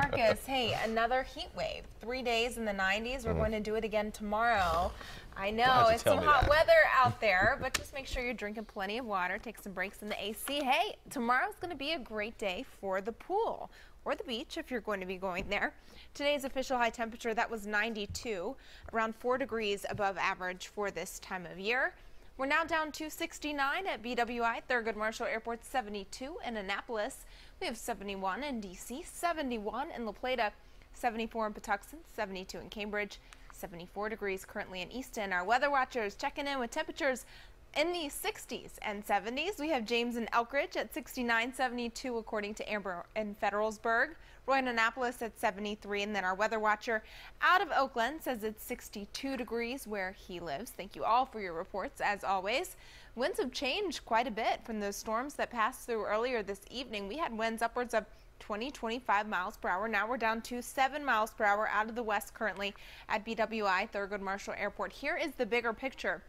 Marcus, hey, another heat wave. Three days in the 90s. We're mm. going to do it again tomorrow. I know it's some hot that. weather out there, but just make sure you're drinking plenty of water, take some breaks in the AC. Hey, tomorrow's going to be a great day for the pool or the beach if you're going to be going there. Today's official high temperature, that was 92, around 4 degrees above average for this time of year. We're now down to 69 at BWI, Thurgood Marshall Airport 72 in Annapolis. We have 71 in DC, 71 in La Plata, 74 in Patuxent, 72 in Cambridge, 74 degrees currently in Easton. Our weather watchers checking in with temperatures in the 60s and 70s, we have James in Elkridge at 69.72, according to Amber in Federalsburg. Roy in Annapolis at 73, and then our weather watcher out of Oakland says it's 62 degrees where he lives. Thank you all for your reports, as always. Winds have changed quite a bit from those storms that passed through earlier this evening. We had winds upwards of 20, 25 miles per hour. Now we're down to 7 miles per hour out of the west currently at BWI Thurgood Marshall Airport. Here is the bigger picture.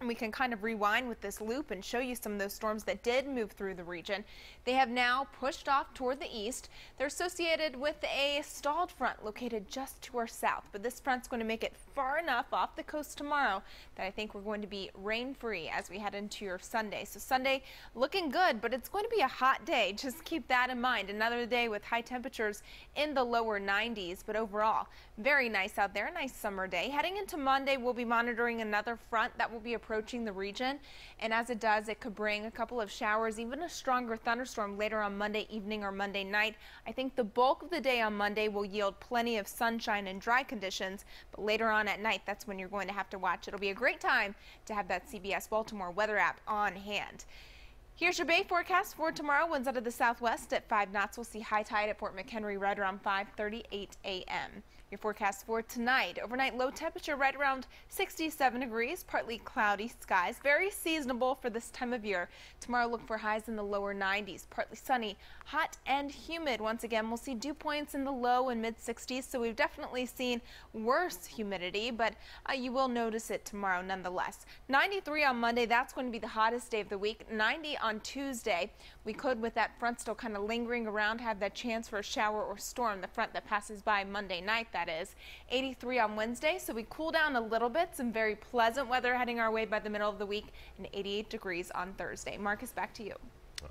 And we can kind of rewind with this loop and show you some of those storms that did move through the region. They have now pushed off toward the east. They're associated with a stalled front located just to our south, but this front's going to make it far enough off the coast tomorrow that I think we're going to be rain free as we head into your Sunday. So Sunday looking good, but it's going to be a hot day. Just keep that in mind. Another day with high temperatures in the lower 90s, but overall very nice out there. Nice summer day. Heading into Monday, we'll be monitoring another front that will be approaching approaching the region. And as it does, it could bring a couple of showers, even a stronger thunderstorm later on Monday evening or Monday night. I think the bulk of the day on Monday will yield plenty of sunshine and dry conditions, but later on at night, that's when you're going to have to watch. It'll be a great time to have that CBS Baltimore weather app on hand. Here's your bay forecast for tomorrow. Winds out of the southwest at 5 knots. We'll see high tide at Fort McHenry right around 5:38 a.m. Your forecast for tonight. Overnight low temperature right around 67 degrees, partly cloudy skies. Very seasonable for this time of year. Tomorrow look for highs in the lower 90s, partly sunny, hot and humid. Once again, we'll see dew points in the low and mid 60s, so we've definitely seen worse humidity, but uh, you will notice it tomorrow nonetheless. 93 on Monday, that's going to be the hottest day of the week. 90 on on Tuesday. We could, with that front still kind of lingering around, have that chance for a shower or storm, the front that passes by Monday night, that is. 83 on Wednesday, so we cool down a little bit. Some very pleasant weather heading our way by the middle of the week, and 88 degrees on Thursday. Marcus, back to you.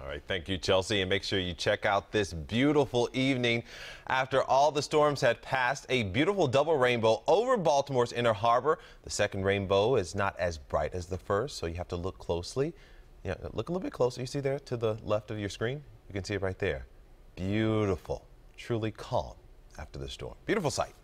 All right, thank you, Chelsea. And make sure you check out this beautiful evening. After all the storms had passed, a beautiful double rainbow over Baltimore's Inner Harbor. The second rainbow is not as bright as the first, so you have to look closely. Yeah, look a little bit closer. You see there to the left of your screen? You can see it right there. Beautiful, truly calm after the storm. Beautiful sight.